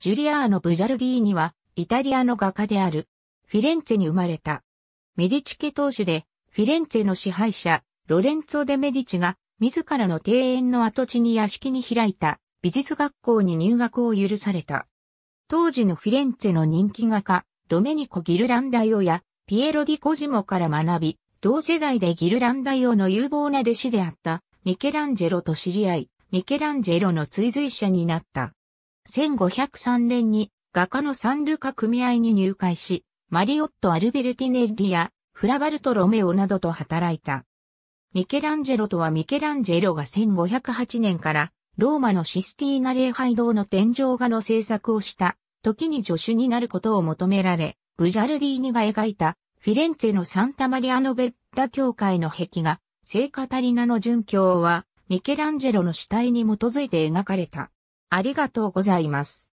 ジュリアーノ・ブジャルディーニは、イタリアの画家である。フィレンツェに生まれた。メディチ家当主で、フィレンツェの支配者、ロレンツォ・デ・メディチが、自らの庭園の跡地に屋敷に開いた、美術学校に入学を許された。当時のフィレンツェの人気画家、ドメニコ・ギルランダイオや、ピエロ・ディ・コジモから学び、同世代でギルランダイオの有望な弟子であった、ミケランジェロと知り合い、ミケランジェロの追随者になった。1503年に画家のサンルカ組合に入会し、マリオット・アルベルティネッリやフラバルト・ロメオなどと働いた。ミケランジェロとはミケランジェロが1508年からローマのシスティーナ礼拝堂の天井画の制作をした時に助手になることを求められ、ブジャルディーニが描いたフィレンツェのサンタマリアノベッラ教会の壁画、聖カタリナの殉教はミケランジェロの死体に基づいて描かれた。ありがとうございます。